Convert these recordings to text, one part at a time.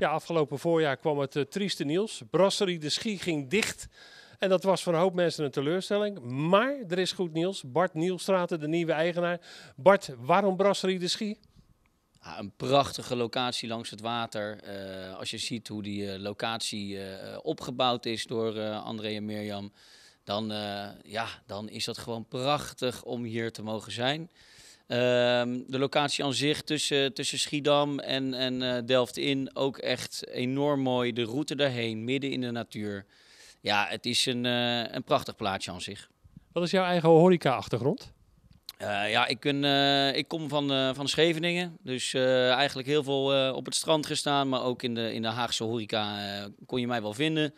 Ja, afgelopen voorjaar kwam het eh, trieste nieuws. Brasserie de Schie ging dicht. En dat was voor een hoop mensen een teleurstelling. Maar er is goed nieuws. Bart Nielstraten, de nieuwe eigenaar. Bart, waarom Brasserie de Schie? Ah, een prachtige locatie langs het water. Eh, als je ziet hoe die eh, locatie opgebouwd is door André en Mirjam, dan, ja, dan is dat gewoon prachtig om hier te mogen zijn. Ehm, de locatie aan zich tussen, tussen Schiedam en, en eh, Delft-In ook echt enorm mooi. De route daarheen, midden in de natuur. Ja, het is een, eh, een prachtig plaatsje aan zich. Wat is jouw eigen horeca-achtergrond? Eh, ja, ik, ik kom van, van Scheveningen. Dus eigenlijk heel veel op het strand gestaan. Maar ook in de, in de Haagse horeca kon je mij wel vinden.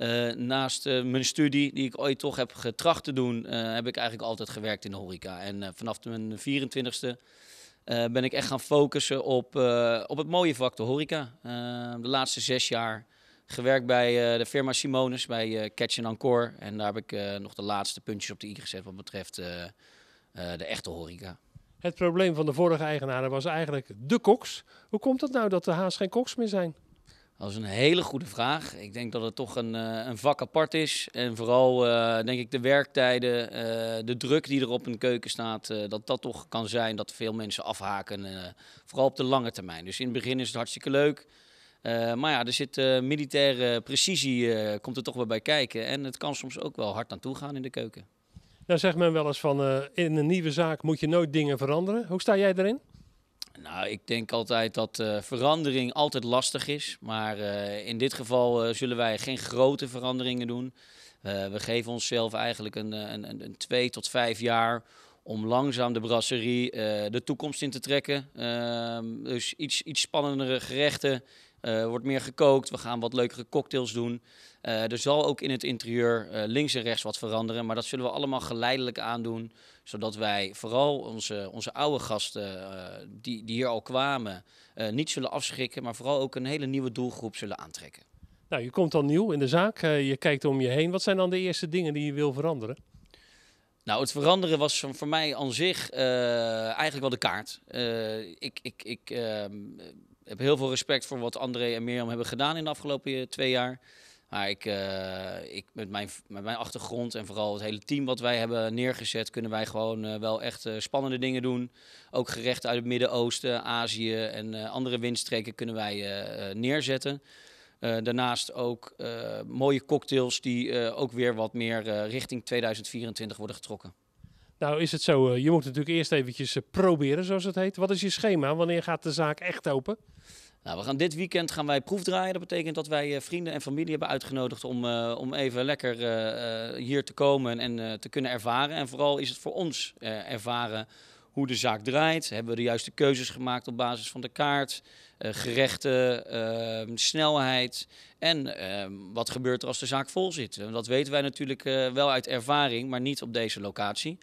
Eh, naast eh, mijn studie, die ik ooit toch heb getracht te doen, eh, heb ik eigenlijk altijd gewerkt in de horeca. En vanaf mijn 24ste ben ik echt gaan focussen op, op het mooie vak, de horeca. de laatste zes jaar gewerkt bij de firma Simonis, bij Catch and Encore. En daar heb ik nog de laatste puntjes op de i gezet wat betreft de echte horeca. Het probleem van de vorige eigenaren was eigenlijk de koks. Hoe komt het nou dat de haas geen koks meer zijn? Dat is een hele goede vraag. Ik denk dat het toch een, eh, een vak apart is. En vooral, eh, denk ik, de werktijden, eh, de druk die er op een keuken staat, dat dat toch kan zijn dat veel mensen afhaken. vooral op de lange termijn. Dus in het begin is het hartstikke leuk. maar ja, er zit militaire precisie, komt er toch wel bij kijken. En het kan soms ook wel hard naartoe gaan in de keuken. Nou zegt men wel eens van, in een nieuwe zaak moet je nooit dingen veranderen. Hoe sta jij erin? Nou, ik denk altijd dat eh, verandering altijd lastig is. Maar eh, in dit geval eh, zullen wij geen grote veranderingen doen. we geven onszelf eigenlijk een, een, een, twee tot vijf jaar om langzaam de brasserie de toekomst in te trekken. Ehm, dus iets, iets spannendere gerechten, er eh, wordt meer gekookt, we gaan wat leukere cocktails doen. Eh, er zal ook in het interieur eh, links en rechts wat veranderen, maar dat zullen we allemaal geleidelijk aandoen. Zodat wij vooral onze, onze oude gasten die, die hier al kwamen niet zullen afschrikken, maar vooral ook een hele nieuwe doelgroep zullen aantrekken. Nou, je komt dan nieuw in de zaak, je kijkt om je heen. Wat zijn dan de eerste dingen die je wil veranderen? Nou, het veranderen was voor mij aan zich eigenlijk wel de kaart. ik, ik, ik ehm, heb heel veel respect voor wat André en Mirjam hebben gedaan in de afgelopen eh, twee jaar. Maar ik, eh, ik, met, mijn, met mijn achtergrond en vooral het hele team wat wij hebben neergezet, kunnen wij gewoon eh, wel echt spannende dingen doen. Ook gerechten uit het Midden-Oosten, Azië en andere windstreken kunnen wij neerzetten. daarnaast ook mooie cocktails die ook weer wat meer richting 2024 worden getrokken. Nou is het zo, eh, je moet natuurlijk eerst eventjes eh, proberen, zoals het heet. Wat is je schema? Wanneer gaat de zaak echt open? Nou, we gaan dit weekend gaan wij proefdraaien. Dat betekent dat wij eh, vrienden en familie hebben uitgenodigd om, om even lekker hier te komen en te kunnen ervaren. En vooral is het voor ons ervaren hoe de zaak draait. Hebben we de juiste keuzes gemaakt op basis van de kaart, uh, gerechten, ehm, snelheid en ehm, wat gebeurt er als de zaak vol zit. Dat weten wij natuurlijk eh, wel uit ervaring, maar niet op deze locatie.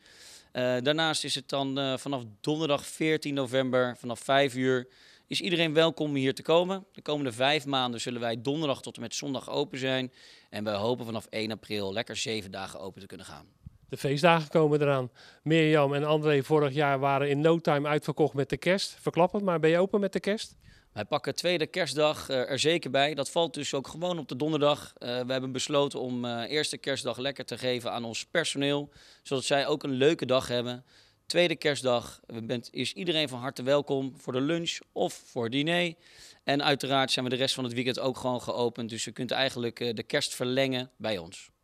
Eh, daarnaast is het dan vanaf donderdag 14 november vanaf 5 uur is iedereen welkom hier te komen. De komende vijf maanden zullen wij donderdag tot en met zondag open zijn. En we hopen vanaf 1 april lekker zeven dagen open te kunnen gaan. De feestdagen komen eraan. Mirjam en André vorig jaar waren in no time uitverkocht met de kerst. Verklap het maar, ben je open met de kerst? Wij pakken tweede kerstdag eh, er zeker bij. Dat valt dus ook gewoon op de donderdag. Eh, we hebben besloten om uh, eerste kerstdag lekker te geven aan ons personeel. Zodat zij ook een leuke dag hebben. Tweede kerstdag bent, is iedereen van harte welkom voor de lunch of voor het diner. En uiteraard zijn we de rest van het weekend ook gewoon geopend. Dus je kunt eigenlijk de kerst verlengen bij ons.